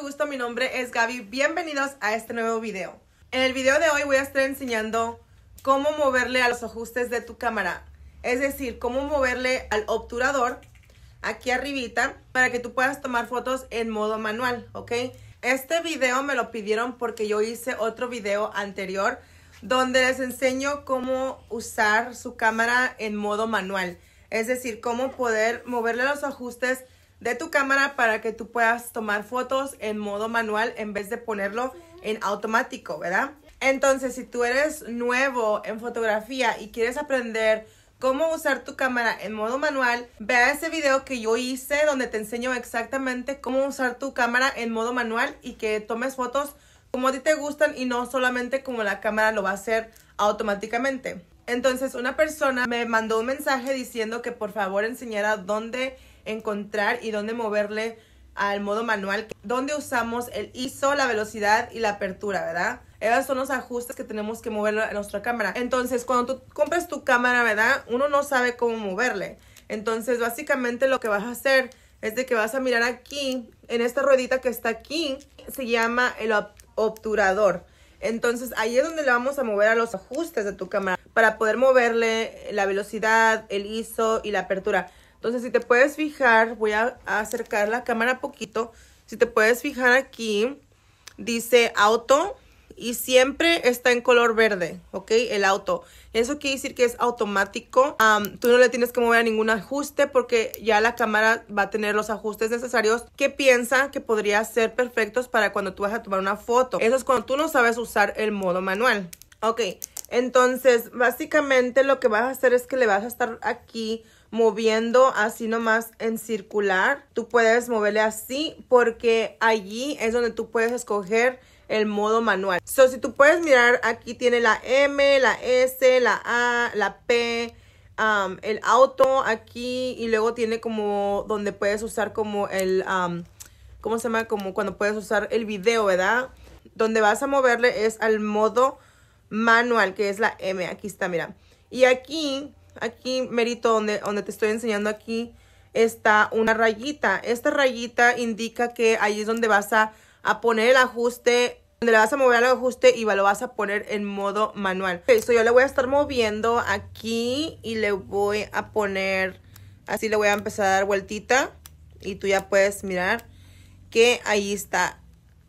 gusto, mi nombre es Gaby, bienvenidos a este nuevo video. En el video de hoy voy a estar enseñando cómo moverle a los ajustes de tu cámara, es decir, cómo moverle al obturador aquí arribita para que tú puedas tomar fotos en modo manual, ¿ok? Este video me lo pidieron porque yo hice otro video anterior donde les enseño cómo usar su cámara en modo manual, es decir, cómo poder moverle los ajustes de tu cámara para que tú puedas tomar fotos en modo manual en vez de ponerlo en automático, ¿verdad? Entonces, si tú eres nuevo en fotografía y quieres aprender cómo usar tu cámara en modo manual, vea ese video que yo hice donde te enseño exactamente cómo usar tu cámara en modo manual y que tomes fotos como a ti te gustan y no solamente como la cámara lo va a hacer automáticamente. Entonces una persona me mandó un mensaje diciendo que por favor enseñara dónde encontrar y dónde moverle al modo manual, donde usamos el ISO, la velocidad y la apertura, ¿verdad? Esos son los ajustes que tenemos que mover a nuestra cámara. Entonces, cuando tú compras tu cámara, ¿verdad? Uno no sabe cómo moverle. Entonces, básicamente lo que vas a hacer es de que vas a mirar aquí, en esta ruedita que está aquí, se llama el obturador. Entonces ahí es donde le vamos a mover a los ajustes de tu cámara para poder moverle la velocidad, el ISO y la apertura. Entonces, si te puedes fijar, voy a, acercar la cámara poquito. Si te puedes fijar aquí, dice auto y siempre está en color verde, ¿ok? El auto. Eso quiere decir que es automático. tú no le tienes que mover a ningún ajuste porque ya la cámara va a tener los ajustes necesarios que piensa que podría ser perfectos para cuando tú vas a tomar una foto. Eso es cuando tú no sabes usar el modo manual. Ok, entonces básicamente lo que vas a hacer es que le vas a estar aquí moviendo así nomás en circular. Tú puedes moverle así porque allí es donde tú puedes escoger el modo manual. So, si tú puedes mirar, aquí tiene la M, la S, la A, la P, um, el auto aquí y luego tiene como donde puedes usar como el, um, ¿cómo se llama? Como cuando puedes usar el video, ¿verdad? Donde vas a moverle es al modo manual, que es la M. Aquí está, mira. Y aquí aquí merito donde, donde te estoy enseñando aquí, está una rayita. Esta rayita indica que ahí es donde vas a, a poner el ajuste donde le vas a mover el ajuste y lo vas a poner en modo manual. Ok, yo le voy a estar moviendo aquí y le voy a poner, así le voy a empezar a dar vueltita y tú ya puedes mirar que ahí está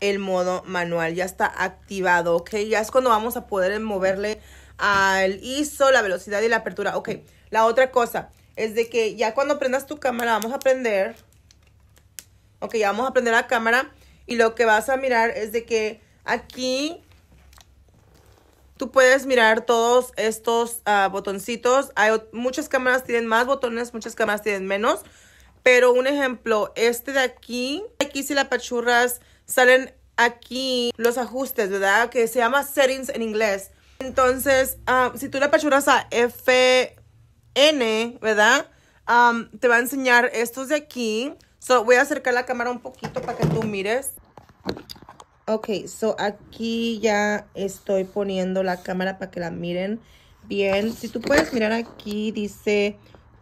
el modo manual, ya está activado, ok, ya es cuando vamos a poder moverle al ISO, la velocidad y la apertura. Ok, la otra cosa es de que ya cuando prendas tu cámara, vamos a aprender. Ok, ya vamos a aprender la cámara. Y lo que vas a mirar es de que aquí tú puedes mirar todos estos ah, botoncitos. Hay, muchas cámaras tienen más botones, muchas cámaras tienen menos. Pero un ejemplo, este de aquí, aquí si la pachurras, salen aquí los ajustes, ¿verdad? Que se llama settings en inglés. Entonces, ah, si tú le apachuras a FN, ¿verdad? Ah, te va a enseñar estos de aquí. voy a acercar la cámara un poquito para que tú mires. Ok, so aquí ya estoy poniendo la cámara para que la miren bien. Si tú puedes mirar aquí, dice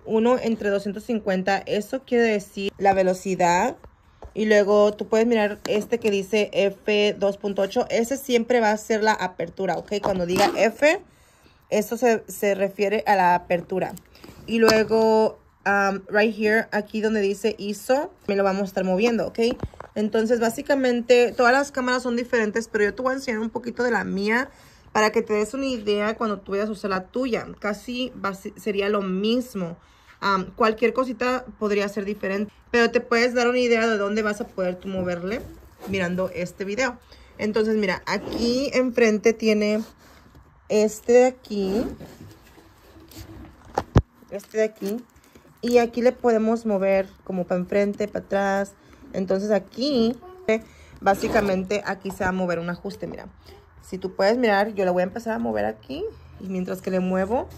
1 entre 250. Eso quiere decir la velocidad y luego tú puedes mirar este que dice F2.8. Ese siempre va a ser la apertura, ¿ok? Cuando diga F, eso se, refiere a la apertura. Y luego, um, right here, aquí donde dice ISO, me lo vamos a estar moviendo, ¿ok? Entonces, básicamente, todas las cámaras son diferentes, pero yo te voy a enseñar un poquito de la mía para que te des una idea cuando tú vayas a usar la tuya. Casi sería lo mismo cualquier cosita podría ser diferente, pero te puedes dar una idea de dónde vas a poder tú moverle mirando este video. Entonces, mira, aquí enfrente tiene este de aquí, este de aquí, y aquí le podemos mover como para enfrente, para atrás. Entonces aquí, básicamente aquí se va a mover un ajuste, mira. Si tú puedes mirar, yo la voy a empezar a mover aquí, y mientras que le muevo,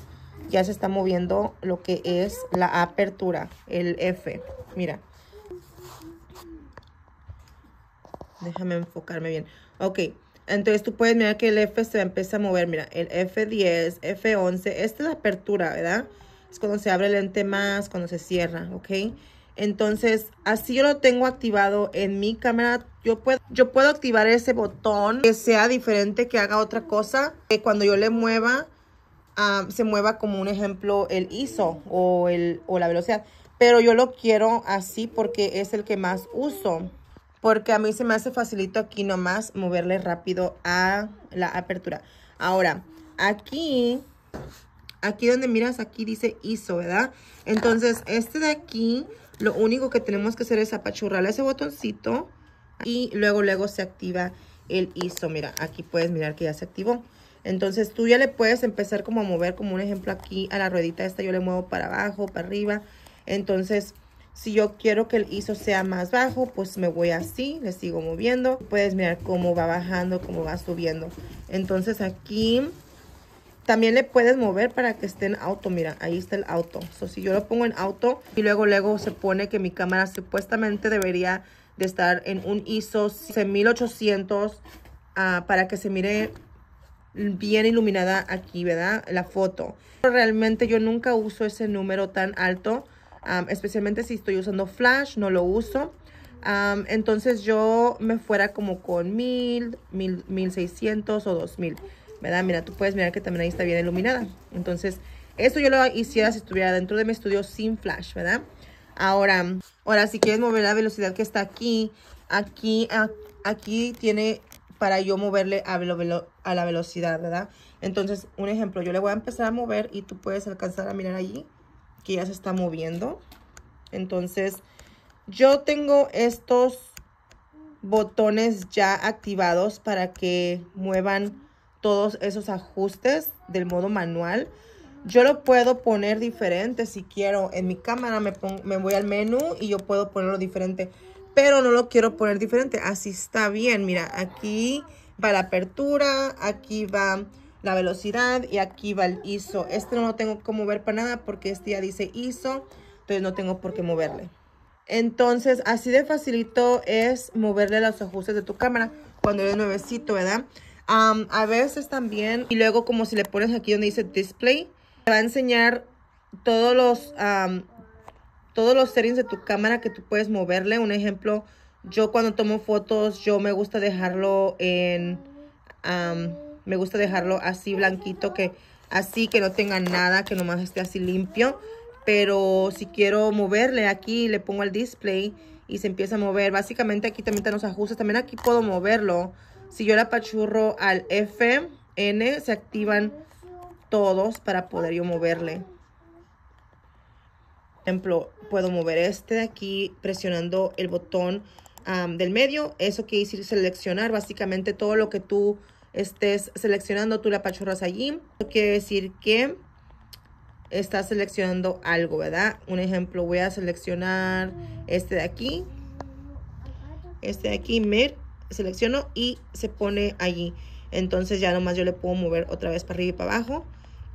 ya se está moviendo lo que es la apertura, el F. Mira. Déjame enfocarme bien. Ok, entonces tú puedes mirar que el F se empieza a mover. Mira, el F10, F11. Esta es la apertura, ¿verdad? Es cuando se abre el lente más, cuando se cierra, ¿ok? Entonces, así yo lo tengo activado en mi cámara. Yo puedo, yo puedo activar ese botón que sea diferente, que haga otra cosa. Que cuando yo le mueva, Ah, se mueva como un ejemplo el ISO o, el, la velocidad. Pero yo lo quiero así porque es el que más uso. Porque a mí se me hace facilito aquí nomás moverle rápido a la apertura. Ahora, aquí, aquí donde miras, aquí dice ISO, ¿verdad? Entonces, este de aquí, lo único que tenemos que hacer es apachurrarle ese botoncito y luego, luego se activa el ISO. Mira, aquí puedes mirar que ya se activó. Entonces tú ya le puedes empezar como a mover, como un ejemplo aquí a la ruedita esta yo le muevo para abajo, para arriba. Entonces si yo quiero que el ISO sea más bajo, pues me voy así, le sigo moviendo. Puedes mirar cómo va bajando, cómo va subiendo. Entonces aquí también le puedes mover para que esté en auto, mira, ahí está el auto. Entonces, si yo lo pongo en auto y luego luego se pone que mi cámara supuestamente debería de estar en un ISO 1800 ah, para que se mire bien iluminada aquí, ¿verdad? La foto. Realmente yo nunca uso ese número tan alto, especialmente si estoy usando flash, no lo uso. entonces yo me fuera como con mil, mil, mil seiscientos o dos mil, ¿verdad? Mira, tú puedes mirar que también ahí está bien iluminada. Entonces, eso yo lo hiciera si estuviera dentro de mi estudio sin flash, ¿verdad? Ahora, ahora si quieres mover la velocidad que está aquí, aquí, aquí tiene para yo moverle a, la velocidad, ¿verdad? Entonces, un ejemplo, yo le voy a empezar a mover y tú puedes alcanzar a mirar allí que ya se está moviendo. Entonces, yo tengo estos botones ya activados para que muevan todos esos ajustes del modo manual. Yo lo puedo poner diferente si quiero. En mi cámara me, me voy al menú y yo puedo ponerlo diferente pero no lo quiero poner diferente. Así está bien. Mira, aquí va la apertura, aquí va la velocidad y aquí va el ISO. Este no lo tengo que mover para nada porque este ya dice ISO, entonces no tengo por qué moverle. Entonces, así de facilito es moverle los ajustes de tu cámara cuando eres nuevecito, ¿verdad? a veces también, y luego como si le pones aquí donde dice display, te va a enseñar todos los todos los settings de tu cámara que tú puedes moverle. Un ejemplo, yo cuando tomo fotos, yo me gusta dejarlo en... me gusta dejarlo así blanquito, que así, que no tenga nada, que nomás esté así limpio. Pero si quiero moverle aquí, le pongo al display y se empieza a mover. Básicamente aquí también están los ajustes. También aquí puedo moverlo. Si yo la apachurro al F n se activan todos para poder yo moverle. ejemplo, puedo mover este de aquí presionando el botón del medio. Eso quiere decir seleccionar básicamente todo lo que tú estés seleccionando, tú la pachorras allí. Eso quiere decir que estás seleccionando algo, ¿verdad? Un ejemplo, voy a seleccionar este de aquí. Este de aquí, Mer, selecciono y se pone allí. Entonces ya nomás yo le puedo mover otra vez para arriba y para abajo.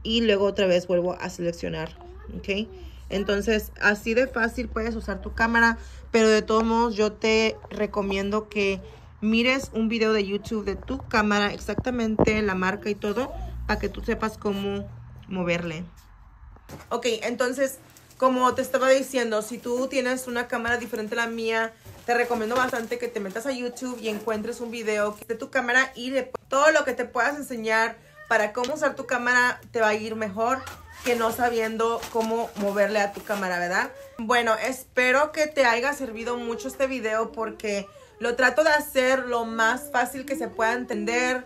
Y luego otra vez vuelvo a seleccionar, ¿ok? Entonces, así de fácil puedes usar tu cámara, pero de todos modos yo te recomiendo que mires un video de YouTube de tu cámara, exactamente la marca y todo, para que tú sepas cómo moverle. Ok, entonces, como te estaba diciendo, si tú tienes una cámara diferente a la mía, te recomiendo bastante que te metas a YouTube y encuentres un video de tu cámara y de todo lo que te puedas enseñar para cómo usar tu cámara te va a ir mejor que no sabiendo cómo moverle a tu cámara, ¿verdad? Bueno, espero que te haya servido mucho este video porque lo trato de hacer lo más fácil que se pueda entender,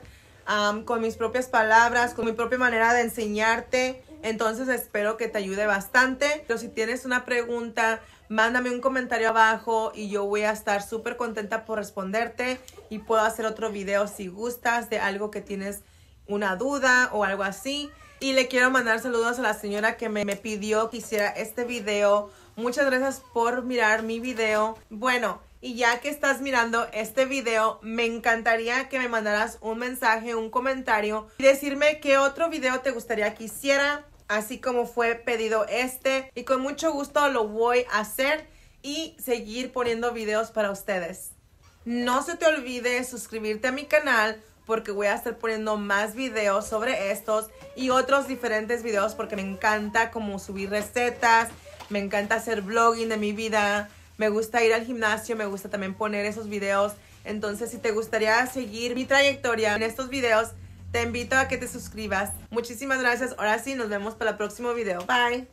con mis propias palabras, con mi propia manera de enseñarte. Entonces espero que te ayude bastante. Pero si tienes una pregunta, mándame un comentario abajo y yo voy a estar súper contenta por responderte y puedo hacer otro video si gustas de algo que tienes una duda o algo así. Y le quiero mandar saludos a la señora que me, me pidió que hiciera este video. Muchas gracias por mirar mi video. Bueno, y ya que estás mirando este video, me encantaría que me mandaras un mensaje, un comentario y decirme qué otro video te gustaría que hiciera, así como fue pedido este. Y con mucho gusto lo voy a hacer y seguir poniendo videos para ustedes. No se te olvide suscribirte a mi canal porque voy a estar poniendo más videos sobre estos y otros diferentes videos porque me encanta como subir recetas, me encanta hacer vlogging de mi vida, me gusta ir al gimnasio, me gusta también poner esos videos. Entonces, si te gustaría seguir mi trayectoria en estos videos, te invito a que te suscribas. Muchísimas gracias. Ahora sí, nos vemos para el próximo video. Bye.